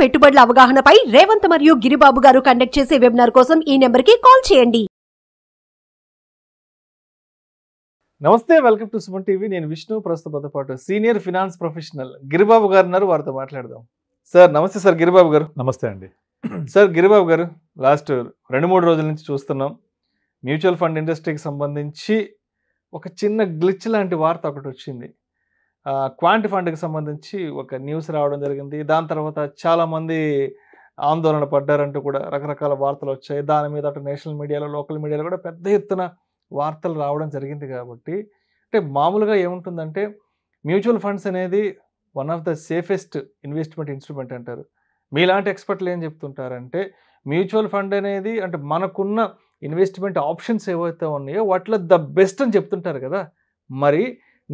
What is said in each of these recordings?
పెట్టుబడుల అవగాహనపై రేవంత్ మరియు గిరిబాబు గారు కండక్ట్ చేసే వెబినార్ కోసం ఈ నెంబర్కి కాల్ చేయండి నమస్తే వెల్కమ్ టు సుమన్ టీవీ నేను విష్ణు ప్రస్తుతంతో పాటు సీనియర్ ఫినాన్స్ ప్రొఫెషనల్ గిరిబాబు గారు ఉన్నారు వారితో మాట్లాడదాం సార్ నమస్తే సార్ గిరిబాబు గారు నమస్తే అండి సార్ గిరిబాబు గారు లాస్ట్ రెండు మూడు రోజుల నుంచి చూస్తున్నాం మ్యూచువల్ ఫండ్ ఇండస్ట్రీకి సంబంధించి ఒక చిన్న గ్లిచ్ లాంటి వార్త ఒకటి వచ్చింది క్వాంటి ఫండ్కి సంబంధించి ఒక న్యూస్ రావడం జరిగింది దాని తర్వాత చాలామంది ఆందోళన పడ్డారంటూ కూడా రకరకాల వార్తలు వచ్చాయి దాని మీద అటు నేషనల్ మీడియాలో లోకల్ మీడియాలో కూడా పెద్ద ఎత్తున వార్తలు రావడం జరిగింది కాబట్టి అంటే మామూలుగా ఏముంటుందంటే మ్యూచువల్ ఫండ్స్ అనేది one of the safest investment instrument అంటారు మీలాంటి ఎక్స్పర్ట్లు ఏం చెప్తుంటారంటే మ్యూచువల్ ఫండ్ అనేది అంటే మనకున్న ఇన్వెస్ట్మెంట్ ఆప్షన్స్ ఏవైతే ఉన్నాయో వాటిలో ద బెస్ట్ అని చెప్తుంటారు కదా మరి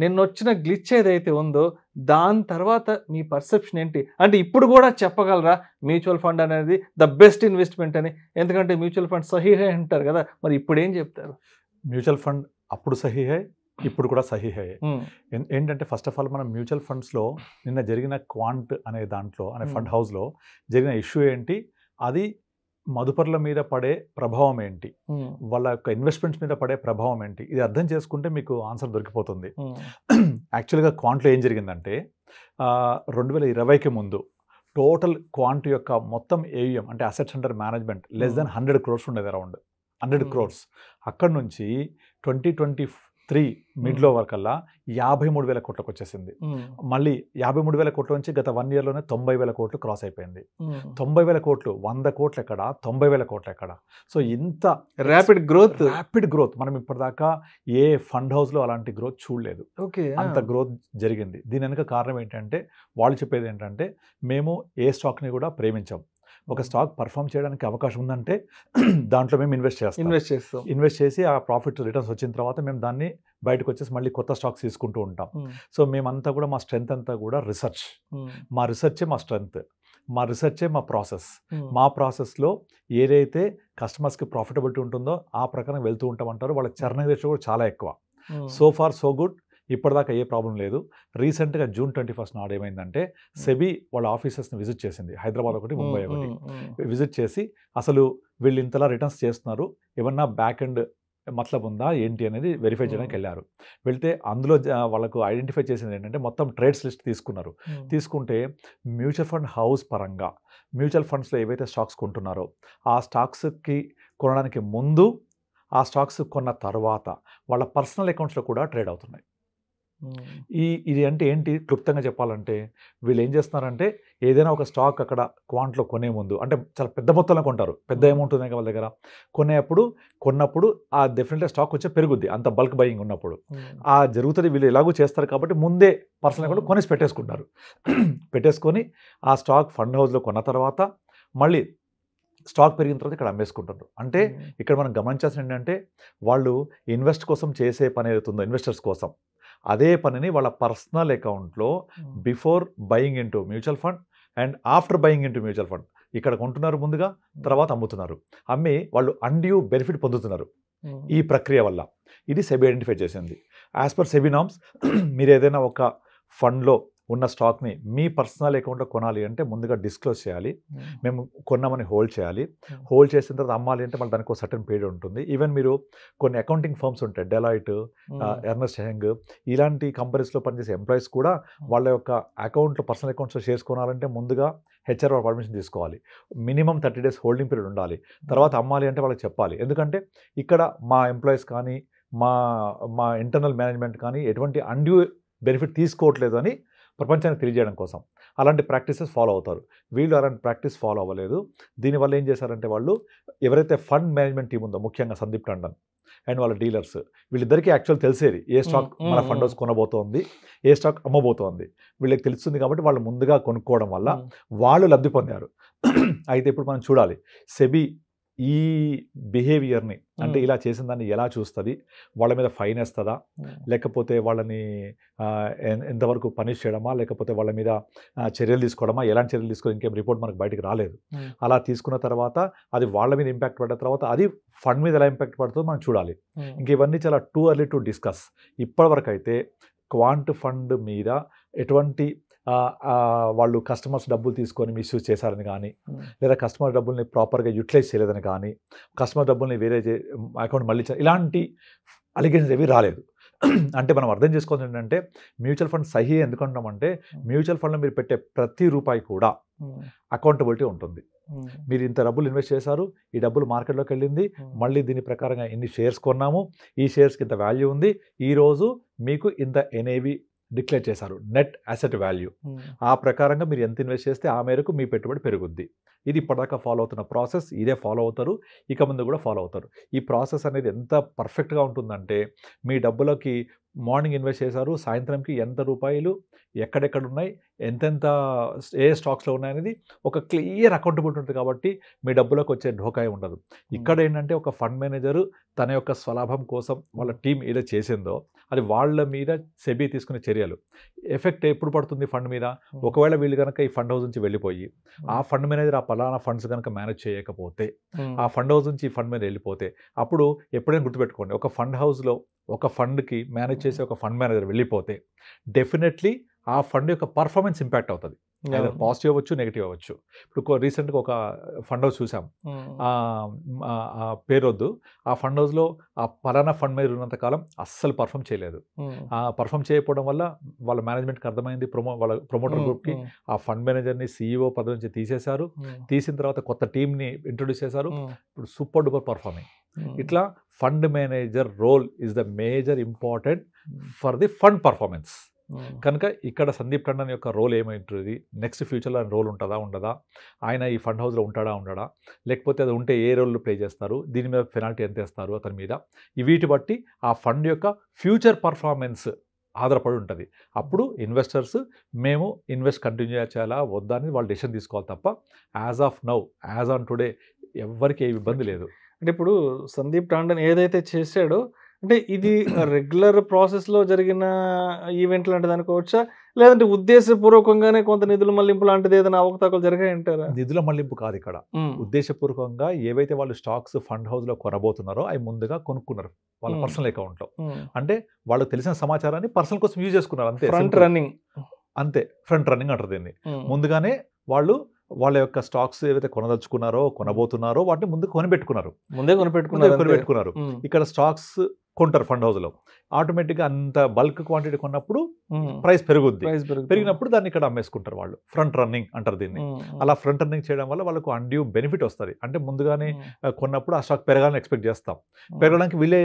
నిన్న వచ్చిన గ్లిచ్ ఏదైతే ఉందో దాని తర్వాత మీ పర్సెప్షన్ ఏంటి అంటే ఇప్పుడు కూడా చెప్పగలరా మ్యూచువల్ ఫండ్ అనేది ద బెస్ట్ ఇన్వెస్ట్మెంట్ అని ఎందుకంటే మ్యూచువల్ ఫండ్ సహీహే అంటారు కదా మరి ఇప్పుడు ఏం చెప్తారు మ్యూచువల్ ఫండ్ అప్పుడు సహీహే ఇప్పుడు కూడా సహీహే ఏంటంటే ఫస్ట్ ఆఫ్ ఆల్ మనం మ్యూచువల్ ఫండ్స్లో నిన్న జరిగిన క్వాంట్ అనే దాంట్లో అనే ఫండ్ హౌస్లో జరిగిన ఇష్యూ ఏంటి అది మదుపర్ల మీద పడే ప్రభావం ఏంటి వాళ్ళ యొక్క ఇన్వెస్ట్మెంట్స్ మీద పడే ప్రభావం ఏంటి ఇది అర్థం చేసుకుంటే మీకు ఆన్సర్ దొరికిపోతుంది యాక్చువల్గా క్వాంట్లో ఏం జరిగిందంటే రెండు వేల ఇరవైకి ముందు టోటల్ క్వాంట్ యొక్క మొత్తం ఏయుఎం అంటే assets under management less than hundred crores ఉండేది అరౌండ్ హండ్రెడ్ క్రోర్స్ అక్కడ నుంచి twenty twenty three mid work అలా యాభై మూడు వేల కోట్లకు వచ్చేసింది మళ్ళీ యాభై మూడు వేల కోట్ల నుంచి గత వన్ ఇయర్లోనే తొంభై వేల కోట్లు క్రాస్ అయిపోయింది తొంభై వేల కోట్లు వంద కోట్లు ఎక్కడ తొంభై వేల కోట్లు ఎక్కడ సో ఇంత ర్యాపిడ్ గ్రోత్ ర్యాపిడ్ గ్రోత్ మనం ఇప్పటిదాకా ఏ ఫండ్ హౌస్లో అలాంటి గ్రోత్ చూడలేదు ఓకే అంత గ్రోత్ జరిగింది దీని వెనుక కారణం ఏంటంటే వాళ్ళు చెప్పేది ఏంటంటే మేము ఏ స్టాక్ని కూడా ప్రేమించాం ఒక స్టాక్ పర్ఫామ్ చేయడానికి అవకాశం ఉందంటే దాంట్లో మేము ఇన్వెస్ట్ చేస్తాం ఇన్వెస్ట్ చేస్తాం ఇన్వెస్ట్ చేసి ఆ ప్రాఫిట్ రిటర్న్స్ వచ్చిన తర్వాత మేము దాన్ని బయటకు వచ్చేసి మళ్ళీ కొత్త స్టాక్స్ తీసుకుంటూ ఉంటాం సో మేమంతా కూడా మా స్ట్రెంత్ అంతా కూడా రీసెర్చ్ మా రీసెర్చే మా స్ట్రెంత్ మా రీసెర్చే మా ప్రాసెస్ మా ప్రాసెస్లో ఏదైతే కస్టమర్స్కి ప్రాఫిటబిలిటీ ఉంటుందో ఆ ప్రకారం వెళ్తూ ఉంటామంటారు వాళ్ళకి చర్ణ రేషన్ కూడా చాలా ఎక్కువ సో ఫార్ సో గుడ్ ఇప్పటిదాకా ఏ ప్రాబ్లం లేదు రీసెంట్గా జూన్ ట్వంటీ ఫస్ట్ నాడు ఏమైందంటే సెబీ వాళ్ళ ఆఫీసెస్ని విజిట్ చేసింది హైదరాబాద్ ఒకటి ముంబై ఒకటి విజిట్ చేసి అసలు వీళ్ళు ఇంతలా రిటర్న్స్ చేస్తున్నారు ఏమన్నా బ్యాక్ అండ్ మతలబ్ ఉందా ఏంటి అనేది వెరిఫై చేయడానికి వెళ్ళారు వెళ్తే అందులో వాళ్ళకు ఐడెంటిఫై చేసింది ఏంటంటే మొత్తం ట్రేడ్స్ లిస్ట్ తీసుకున్నారు తీసుకుంటే మ్యూచువల్ ఫండ్ హౌస్ పరంగా మ్యూచువల్ ఫండ్స్లో ఏవైతే స్టాక్స్ కొంటున్నారో ఆ స్టాక్స్కి కొనడానికి ముందు ఆ స్టాక్స్ కొన్న తర్వాత వాళ్ళ పర్సనల్ అకౌంట్స్లో కూడా ట్రేడ్ అవుతున్నాయి ఈ ఇది అంటే ఏంటి క్లుప్తంగా చెప్పాలంటే వీళ్ళు ఏం చేస్తున్నారంటే ఏదైనా ఒక స్టాక్ అక్కడ క్వాంట్లో కొనే ముందు అంటే చాలా పెద్ద మొత్తంలో కొంటారు పెద్ద అమౌంట్ ఉన్నాయి వాళ్ళ దగ్గర కొనేప్పుడు కొన్నప్పుడు ఆ డెఫినెట్గా స్టాక్ వచ్చే పెరుగుద్ది అంత బల్క్ బయింగ్ ఉన్నప్పుడు ఆ జరుగుతుంది వీళ్ళు ఎలాగో చేస్తారు కాబట్టి ముందే పర్సనల్గా కూడా కొనేసి పెట్టేసుకుంటారు పెట్టేసుకొని ఆ స్టాక్ ఫండ్ హౌస్లో కొన్న తర్వాత మళ్ళీ స్టాక్ పెరిగిన తర్వాత ఇక్కడ అమ్మేసుకుంటారు అంటే ఇక్కడ మనం గమనించాల్సిన ఏంటంటే వాళ్ళు ఇన్వెస్ట్ కోసం చేసే పని ఏదైతుందో ఇన్వెస్టర్స్ కోసం అదే పనిని వాళ్ళ పర్సనల్ అకౌంట్లో before buying in mutual fund and after buying in mutual fund ఇక్కడ కొంటున్నారు ముందుగా తర్వాత అమ్ముతున్నారు అమ్మి వాళ్ళు అండ్యూ బెనిఫిట్ పొందుతున్నారు ఈ ప్రక్రియ వల్ల ఇది సెబీ ఐడెంటిఫై చేసింది యాజ్ పర్ సెబీ నామ్స్ మీరు ఏదైనా ఒక ఫండ్లో ఉన్న స్టాక్ని మీ పర్సనల్ అకౌంట్లో కొనాలి అంటే ముందుగా డిస్క్లోజ్ చేయాలి hmm. మేము కొన్నామని హోల్డ్ చేయాలి హోల్డ్ hmm. చేసిన తర్వాత అమ్మాలి అంటే మళ్ళీ దానికి ఒక సర్టన్ పీరియడ్ ఉంటుంది ఈవెన్ మీరు కొన్ని అకౌంటింగ్ ఫర్మ్స్ ఉంటాయి డెలాయిట్ ఎర్నస్ హెంగ్ ఇలాంటి కంపెనీస్లో పనిచేసే ఎంప్లాయీస్ కూడా hmm. వాళ్ళ యొక్క అకౌంట్లో పర్సనల్ అకౌంట్స్లో చేసుకోవాలంటే ముందుగా హెచ్ఆర్ పర్మిషన్ తీసుకోవాలి minimum thirty days holding period ఉండాలి తర్వాత అమ్మాలి అంటే వాళ్ళకి చెప్పాలి ఎందుకంటే ఇక్కడ మా ఎంప్లాయీస్ కానీ మా మా ఇంటర్నల్ మేనేజ్మెంట్ కానీ ఎటువంటి అన్డ్యూ బెనిఫిట్ తీసుకోవట్లేదు అని ప్రపంచానికి తెలియజేయడం కోసం అలాంటి ప్రాక్టీసెస్ ఫాలో అవుతారు వీళ్ళు అలాంటి ప్రాక్టీస్ ఫాలో అవ్వలేదు దీనివల్ల ఏం చేశారంటే వాళ్ళు ఎవరైతే ఫండ్ మేనేజ్మెంట్ టీం ఉందో ముఖ్యంగా సందీప్ టండన్ అండ్ వాళ్ళ డీలర్స్ వీళ్ళిద్దరికీ యాక్చువల్ తెలిసేది ఏ స్టాక్ మన ఫండ్ హౌస్ కొనబోతోంది ఏ స్టాక్ అమ్మబోతోంది వీళ్ళకి తెలుస్తుంది కాబట్టి వాళ్ళు ముందుగా కొనుక్కోవడం వల్ల వాళ్ళు లబ్ధి పొందారు అయితే ఇప్పుడు మనం చూడాలి సెబీ ఈ బిహేవియర్ని అంటే ఇలా చేసిన దాన్ని ఎలా చూస్తుంది వాళ్ళ మీద ఫైన్ వేస్తుందా లేకపోతే వాళ్ళని ఎంతవరకు పనిష్ చేయడమా లేకపోతే వాళ్ళ మీద చర్యలు తీసుకోవడమా ఎలాంటి చర్యలు తీసుకోవడం ఇంకేం రిపోర్ట్ మనకు బయటకు రాలేదు అలా తీసుకున్న తర్వాత అది వాళ్ళ మీద ఇంపాక్ట్ పడ్డ తర్వాత అది ఫండ్ మీద ఎలా ఇంపాక్ట్ పడుతుందో మనం చూడాలి ఇంక ఇవన్నీ చాలా టూ అర్లీ టు డిస్కస్ ఇప్పటివరకు అయితే క్వాంట్ ఫండ్ మీద ఎటువంటి వాళ్ళు కస్టమర్స్ డబ్బులు తీసుకొని మిస్యూజ్ చేశారని కానీ hmm. లేదా కస్టమర్ డబ్బుల్ని ప్రాపర్గా యూటిలైజ్ చేయలేదని కానీ కస్టమర్ డబ్బుల్ని వేరే అకౌంట్ మళ్ళీ ఇలాంటి అలిగేషన్స్ ఏవి రాలేదు అంటే మనం అర్థం చేసుకోవాల్సింది ఏంటంటే మ్యూచువల్ ఫండ్ సహి ఎందుకుంటామంటే మ్యూచువల్ hmm. ఫండ్లో మీరు పెట్టే ప్రతి రూపాయి కూడా అకౌంటబిలిటీ hmm. ఉంటుంది మీరు ఇంత డబ్బులు ఇన్వెస్ట్ చేశారు ఈ డబ్బులు మార్కెట్లోకి వెళ్ళింది మళ్ళీ దీని ప్రకారంగా ఇన్ని షేర్స్ కొన్నాము ఈ షేర్స్కి ఇంత వాల్యూ ఉంది ఈరోజు మీకు ఇంత ఎనేవి డిక్లేర్ చేశారు నెట్ అసెట్ వాల్యూ ఆ ప్రకారంగా మీరు ఎంత ఇన్వెస్ట్ చేస్తే ఆ మేరకు మీ పెట్టుబడి పెరుగుద్ది ఇది ఇప్పటిదాకా ఫాలో అవుతున్న ప్రాసెస్ ఇదే ఫాలో అవుతారు ఇక ముందు కూడా ఫాలో అవుతారు ఈ ప్రాసెస్ అనేది ఎంత పర్ఫెక్ట్గా ఉంటుందంటే మీ డబ్బులకి మార్నింగ్ ఇన్వెస్ట్ చేశారు సాయంత్రంకి ఎంత రూపాయలు ఎక్కడెక్కడ ఉన్నాయి ఎంతెంత ఏ స్టాక్స్లో ఉన్నాయి అనేది ఒక క్లియర్ అకౌంటబుల్ ఉంటుంది కాబట్టి మీ డబ్బులకు వచ్చే ఢోకాయ ఉండదు ఇక్కడ ఏంటంటే ఒక ఫండ్ మేనేజరు తన యొక్క స్వలాభం కోసం వాళ్ళ టీం ఏదో చేసిందో అది వాళ్ళ మీద సెబీ తీసుకునే చర్యలు ఎఫెక్ట్ ఎప్పుడు పడుతుంది ఫండ్ మీద ఒకవేళ వీళ్ళు కనుక ఈ ఫండ్ హౌస్ నుంచి వెళ్ళిపోయి ఆ ఫండ్ మేనేజర్ ఆ పలానా ఫండ్స్ కనుక మేనేజ్ చేయకపోతే ఆ ఫండ్ హౌస్ నుంచి ఈ ఫండ్ మీద వెళ్ళిపోతే అప్పుడు ఎప్పుడైనా గుర్తుపెట్టుకోండి ఒక ఫండ్ హౌస్లో ఒక ఫండ్కి మేనేజ్ చేసే ఒక ఫండ్ మేనేజర్ వెళ్ళిపోతే డెఫినెట్లీ ఆ ఫండ్ యొక్క పర్ఫార్మెన్స్ ఇంపాక్ట్ అవుతుంది పాజిటివ్ అవ్వచ్చు నెగిటివ్ అవ్వచ్చు ఇప్పుడు రీసెంట్గా ఒక ఫండ్ హౌస్ చూసాం పేరొద్దు ఆ ఫండ్ హౌస్లో ఆ పలానా ఫండ్ మీద ఉన్నంత కాలం అస్సలు పర్ఫామ్ చేయలేదు ఆ పర్ఫామ్ చేయకపోవడం వల్ల వాళ్ళ మేనేజ్మెంట్కి అర్థమైంది ప్రమో వాళ్ళ ప్రమోటర్ గ్రూప్కి ఆ ఫండ్ మేనేజర్ని సీఈఓ పదవి నుంచి తీసేశారు తీసిన తర్వాత కొత్త టీంని ఇంట్రొడ్యూస్ చేశారు ఇప్పుడు సూపర్ డూపర్ పర్ఫార్మింగ్ ఇట్లా fund manager role is the major important for the fund performance కనుక ఇక్కడ సందీప్ టండన్ యొక్క రోల్ ఏమైంటుంది నెక్స్ట్ ఫ్యూచర్లో ఆయన రోల్ ఉంటుందా ఉండదా ఆయన ఈ ఫండ్ హౌస్లో ఉంటాడా ఉండడా లేకపోతే అది ఉంటే ఏ రోల్ ప్లే చేస్తారు దీని మీద పెనాల్టీ ఎంత వేస్తారు అతని మీద వీటి బట్టి ఆ ఫండ్ యొక్క ఫ్యూచర్ పర్ఫార్మెన్స్ ఆధారపడి ఉంటుంది అప్పుడు ఇన్వెస్టర్స్ మేము ఇన్వెస్ట్ కంటిన్యూ చేయాలా వద్దా అని వాళ్ళు డెసిషన్ తీసుకోవాలి తప్ప as of now as on today ఎవరికి ఏ ఇబ్బంది లేదు అంటే ఇప్పుడు సందీప్ టాండన్ ఏదైతే చేశాడో అంటే ఇది రెగ్యులర్ ప్రాసెస్లో జరిగిన ఈవెంట్ లాంటిది అనుకోవచ్చా లేదంటే ఉద్దేశపూర్వకంగానే కొంత నిధుల మళ్లింపు లాంటిది ఏదైనా జరిగాయి అంటారా నిధుల మళ్లింపు కాదు ఇక్కడ ఉద్దేశపూర్వకంగా ఏవైతే వాళ్ళు స్టాక్స్ ఫండ్ హౌస్లో కొనబోతున్నారో అవి ముందుగా కొనుక్కున్నారు వాళ్ళ పర్సనల్ అకౌంట్లో అంటే వాళ్ళకి తెలిసిన సమాచారాన్ని పర్సనల్ కోసం యూజ్ చేసుకున్నారు అంతే ఫ్రంట్ రన్నింగ్ అంతే ఫ్రంట్ రన్నింగ్ అంటారు దీన్ని ముందుగానే వాళ్ళు వాళ్ళ యొక్క స్టాక్స్ ఏవైతే కొనదలుచుకున్నారో కొనబోతున్నారో వాటిని ముందు కొనిపెట్టుకున్నారు ముందే కొనిపెట్టుకున్నారు కొనిపెట్టుకున్నారు ఇక్కడ స్టాక్స్ కొంటారు ఫండ్ హౌస్లో ఆటోమేటిక్గా అంత బల్క్ క్వాంటిటీ కొన్నప్పుడు ప్రైస్ పెరుగుద్ది పెరిగినప్పుడు దాన్ని ఇక్కడ అమ్మేసుకుంటారు వాళ్ళు ఫ్రంట్ రన్నింగ్ అంటారు దీన్ని అలా ఫ్రంట్ రన్నింగ్ చేయడం వల్ల వాళ్ళకు అన్డ్యూ బెనిఫిట్ వస్తుంది అంటే ముందుగానే కొన్నప్పుడు ఆ స్టాక్ పెరగాలని ఎక్స్పెక్ట్ చేస్తాం పెరగడానికి వీళ్ళే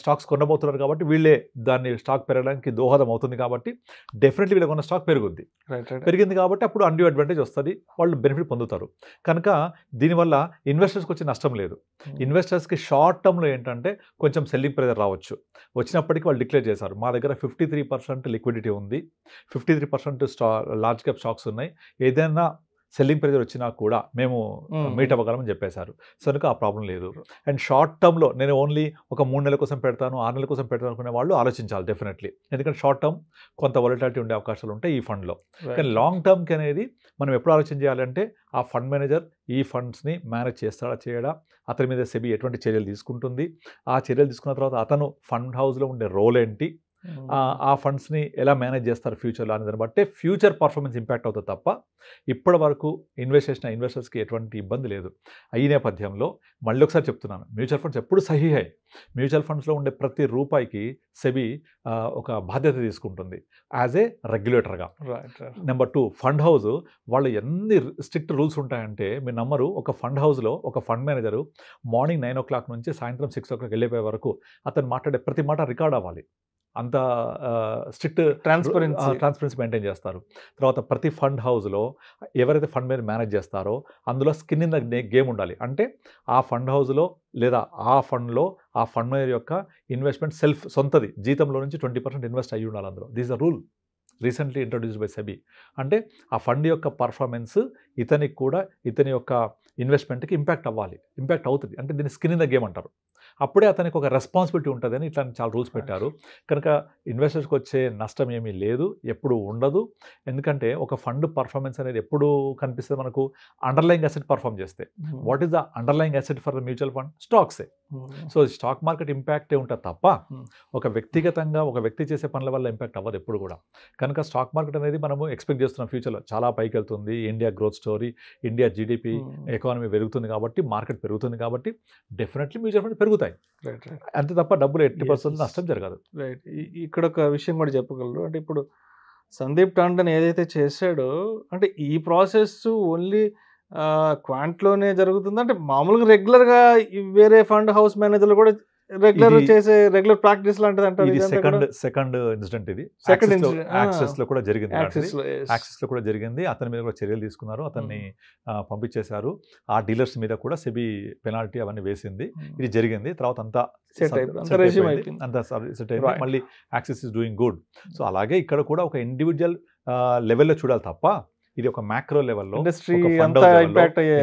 స్టాక్స్ కొనబోతున్నారు కాబట్టి వీళ్ళే దాన్ని స్టాక్ పెరగడానికి దోహదం అవుతుంది కాబట్టి డెఫినెట్లీ వీళ్ళ కొన్న స్టాక్ పెరుగుద్ది పెరిగింది కాబట్టి అప్పుడు అన్డ్యూ అడ్వాంటేజ్ వస్తుంది వాళ్ళు బెనిఫిట్ పొందుతారు కనుక దీనివల్ల ఇన్వెస్టర్స్కి వచ్చే నష్టం లేదు ఇన్వెస్టర్స్కి షార్ట్ టర్మ్లో ఏంటంటే కొంచెం సెల్లింగ్ ప్రెజర్ రావచ్చు వచ్చినప్పటికీ వాళ్ళు డిక్లేర్ చేశారు మా దగ్గర ఫిఫ్టీ త్రీ పర్సెంట్ లిక్విడిటీ ఉంది ఫిఫ్టీ త్రీ పర్సెంట్ స్టా లార్జ్ క్యాప్ స్టాక్స్ ఉన్నాయి ఏదైనా సెల్లింగ్ ప్రెజర్ వచ్చినా కూడా మేము మీట్ అవ్వగలమని చెప్పేశారు సో కనుక ఆ ప్రాబ్లం లేదు అండ్ షార్ట్ టర్మ్లో నేను ఓన్లీ ఒక మూడు నెలల కోసం పెడతాను ఆరు నెలల కోసం పెడతాను అనుకునే వాళ్ళు ఆలోచించాలి డెఫినెట్లీ ఎందుకంటే షార్ట్ టర్మ్ కొంత వొలటాలిటీ ఉండే అవకాశాలు ఉంటాయి ఈ ఫండ్లో కానీ లాంగ్ టర్మ్కి అనేది మనం ఎప్పుడు ఆలోచన చేయాలంటే ఆ ఫండ్ మేనేజర్ ఈ ఫండ్స్ని మేనేజ్ చేస్తాడా చేయడా అతని మీద సెబీ ఎటువంటి చర్యలు తీసుకుంటుంది ఆ చర్యలు తీసుకున్న తర్వాత అతను ఫండ్ హౌస్లో ఉండే రోల్ ఏంటి ఆ ఫండ్స్ని ఎలా మేనేజ్ చేస్తారు ఫ్యూచర్లో అనే దాన్ని బట్టే ఫ్యూచర్ పర్ఫార్మెన్స్ ఇంపాక్ట్ అవుతుంది తప్ప ఇప్పటి వరకు ఇన్వెస్ట్ చేసిన ఇన్వెస్టర్స్కి ఎటువంటి ఇబ్బంది లేదు ఈ నేపథ్యంలో మళ్ళీ ఒకసారి చెప్తున్నాను మ్యూచువల్ ఫండ్స్ ఎప్పుడు సహీ హై మ్యూచువల్ ఫండ్స్లో ఉండే ప్రతి రూపాయికి సెబి ఒక బాధ్యత తీసుకుంటుంది యాజ్ ఏ రెగ్యులేటర్గా నెంబర్ టూ ఫండ్ హౌస్ వాళ్ళు ఎన్ని స్ట్రిక్ట్ రూల్స్ ఉంటాయంటే మీ నంబరు ఒక ఫండ్ హౌస్లో ఒక fund manager morning nine o'clock నుంచి సాయంత్రం సిక్స్ ఓ క్లాక్ వెళ్ళిపోయే వరకు అతను మాట్లాడే ప్రతి మాట రికార్డ్ అవ్వాలి అంత స్ట్రిక్ట్ ట్రాన్స్పరెన్సీ ట్రాన్స్పరెన్సీ మెయింటైన్ చేస్తారు తర్వాత ప్రతి ఫండ్ హౌస్లో ఎవరైతే ఫండ్ మీద మేనేజ్ చేస్తారో అందులో స్కిన్ ఇన్ ద గేమ్ ఉండాలి అంటే ఆ ఫండ్ హౌస్లో లేదా ఆ ఫండ్లో ఆ ఫండ్ మేనేజర్ యొక్క ఇన్వెస్ట్మెంట్ సెల్ఫ్ సొంతది జీతంలో నుంచి ట్వంటీ పర్సెంట్ ఇన్వెస్ట్ అయ్యి ఉండాలి అందులో this the rule recently introduced by SEBI అంటే ఆ ఫండ్ యొక్క పర్ఫార్మెన్స్ ఇతనికి కూడా ఇతని యొక్క ఇన్వెస్ట్మెంట్కి ఇంపాక్ట్ అవ్వాలి ఇంపాక్ట్ అవుతుంది అంటే దీన్ని స్కిన్ ఇన్ ద గేమ్ అంటారు అప్పుడే అతనికి ఒక రెస్పాన్సిబిలిటీ ఉంటుందని ఇట్లా చాలా రూల్స్ పెట్టారు కనుక ఇన్వెస్టర్స్కి వచ్చే నష్టం ఏమీ లేదు ఎప్పుడు ఉండదు ఎందుకంటే ఒక ఫండ్ పర్ఫార్మెన్స్ అనేది ఎప్పుడు కనిపిస్తుంది మనకు అండర్లైన్ అసెట్ పర్ఫామ్ చేస్తే what is the underline asset for the mutual fund స్టాక్సే సో స్టాక్ మార్కెట్ ఇంపాక్టే ఉంటుంది తప్ప ఒక వ్యక్తిగతంగా ఒక వ్యక్తి చేసే పనుల వల్ల ఇంపాక్ట్ అవ్వదు ఎప్పుడు కూడా కనుక స్టాక్ మార్కెట్ అనేది మనము ఎక్స్పెక్ట్ చేస్తున్నాం ఫ్యూచర్లో చాలా పైకి వెళ్తుంది India growth story India GDP economy పెరుగుతుంది కాబట్టి మార్కెట్ పెరుగుతుంది కాబట్టి డెఫినెట్లీ మ్యూచువల్ ఫండ్ పెరుగుతాయి ఉంటాయి అంతే తప్ప డబ్బులు ఎట్టి పర్సెంట్ నష్టం జరగదు రైట్ ఇక్కడ ఒక విషయం కూడా చెప్పగలరు అంటే ఇప్పుడు సందీప్ టాండన్ ఏదైతే చేశాడో అంటే ఈ ప్రాసెస్ ఓన్లీ క్వాంట్లోనే జరుగుతుంది అంటే మామూలుగా రెగ్యులర్గా వేరే ఫండ్ హౌస్ మేనేజర్లు కూడా రెగ్యులర్ చేసే రెగ్యులర్ ప్రాక్టీస్ లాంటిది అంటారు ఇది సెకండ్ సెకండ్ ఇన్సిడెంట్ ఇది సెకండ్ యాక్సెస్ లో కూడా జరిగింది యాక్సెస్ లో కూడా జరిగింది అతని మీద కూడా చర్యలు తీసుకున్నారు అతన్ని hmm. పంపించేశారు ఆ డీలర్స్ మీద కూడా సెబీ పెనాల్టీ అవన్నీ వేసింది hmm. ఇది జరిగింది తర్వాత అంతా అంతా సెట్ అయిపోయింది మళ్ళీ access is doing good so అలాగే ఇక్కడ కూడా ఒక ఇండివిజువల్ లెవెల్లో చూడాలి తప్ప ఇది ఒక మ్యాక్రో లెవెల్లో ఇండస్ట్రీ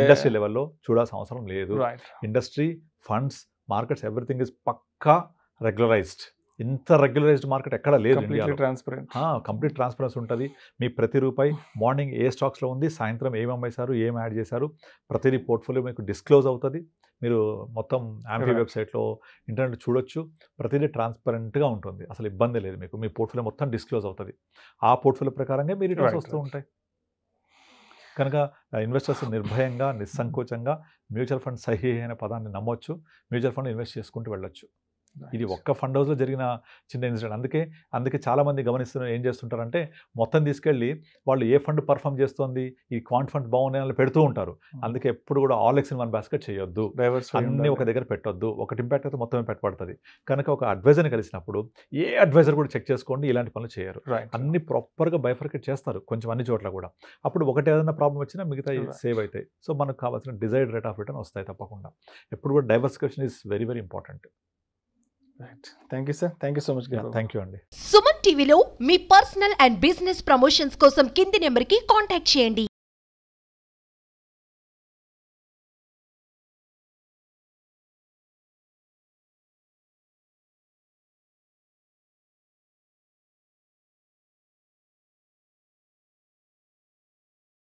ఇండస్ట్రీ లెవెల్లో చూడాల్సిన అవసరం లేదు industry funds markets everything is పక్కా రెగ్యులరైజ్డ్ ఇంత రెగ్యులరైజ్డ్ మార్కెట్ ఎక్కడ లేదు ట్రాన్స్పరెంట్ కంప్లీట్ ట్రాన్స్పరెన్సీ ఉంటుంది మీ ప్రతి రూపాయి మార్నింగ్ ఏ స్టాక్స్లో ఉంది సాయంత్రం ఏం అమ్మేశారు ఏం యాడ్ చేశారు ప్రతిదీ పోర్ట్ఫోలియో మీకు డిస్క్లోజ్ అవుతుంది మీరు మొత్తం ఆంపీ వెబ్సైట్లో ఇంటర్నెట్ చూడొచ్చు ప్రతిదీ ట్రాన్స్పరెంట్గా ఉంటుంది అసలు ఇబ్బంది లేదు మీకు మీ పోర్ట్ఫోలియో మొత్తం డిస్క్లోజ్ అవుతుంది ఆ పోర్ట్ఫోలియో ప్రకారంగా మీరు రిటర్న్స్ వస్తూ ఉంటాయి కనుక ఇన్వెస్టర్స్ నిర్భయంగా నిస్సంకోచంగా మ్యూచువల్ ఫండ్ సహీ అయిన పదాన్ని నమ్మొచ్చు మ్యూచువల్ ఫండ్ ఇన్వెస్ట్ చేసుకుంటూ వెళ్ళొచ్చు ఇది ఒక్క ఫండ్ హౌస్లో జరిగిన చిన్న ఇన్సిడెంట్ అందుకే అందుకే చాలామంది గమనిస్తున్నారు ఏం చేస్తుంటారంటే మొత్తం తీసుకెళ్ళి వాళ్ళు ఏ ఫండ్ పర్ఫామ్ చేస్తుంది ఈ క్వాంట్ ఫండ్ బాగున్నాయని పెడుతూ ఉంటారు hmm. అందుకే ఎప్పుడు కూడా all eggs in one basket చేయొద్దు అన్ని ఒక దగ్గర పెట్టొద్దు ఒకటి ఇంపాక్ట్ అయితే మొత్తమే పెట్టబడుతుంది కనుక ఒక అడ్వైజర్ని కలిసినప్పుడు ఏ అడ్వైజర్ కూడా చెక్ చేసుకోండి ఇలాంటి పనులు చేయరు అన్ని ప్రాపర్గా బైఫర్కెట్ చేస్తారు కొంచెం అన్ని చోట్ల కూడా అప్పుడు ఒకటి ఏదైనా ప్రాబ్లం వచ్చినా మిగతా సేవ్ అవుతాయి సో మనకు కావాల్సిన డిజైర్డ్ రేట్ ఆఫ్ రిటర్న్ వస్తాయి తప్పకుండా ఎప్పుడు కూడా diversification is very very important thank you sir thank you so much thank you అండి సుమన్ టీవీలో మీ పర్సనల్ అండ్ బిజినెస్ ప్రమోషన్స్ కోసం కింది నెంబర్కి కాంటాక్ట్ చేయండి